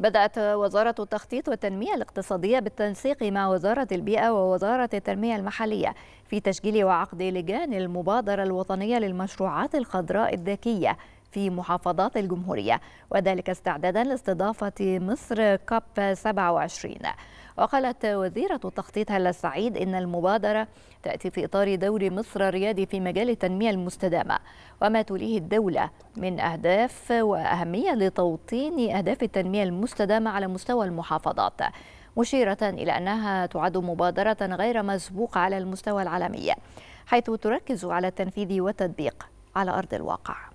بدأت وزارة التخطيط والتنمية الاقتصادية بالتنسيق مع وزارة البيئة ووزارة التنمية المحلية في تشكيل وعقد لجان المبادرة الوطنية للمشروعات الخضراء الذكية في محافظات الجمهورية وذلك استعدادا لاستضافة مصر كاب 27 وقالت وزيرة التخطيط هلا السعيد إن المبادرة تأتي في إطار دور مصر الريادي في مجال التنمية المستدامة وما توليه الدولة من أهداف وأهمية لتوطين أهداف التنمية المستدامة على مستوى المحافظات مشيرة إلى أنها تعد مبادرة غير مسبوقة على المستوى العالمي حيث تركز على التنفيذ والتطبيق على أرض الواقع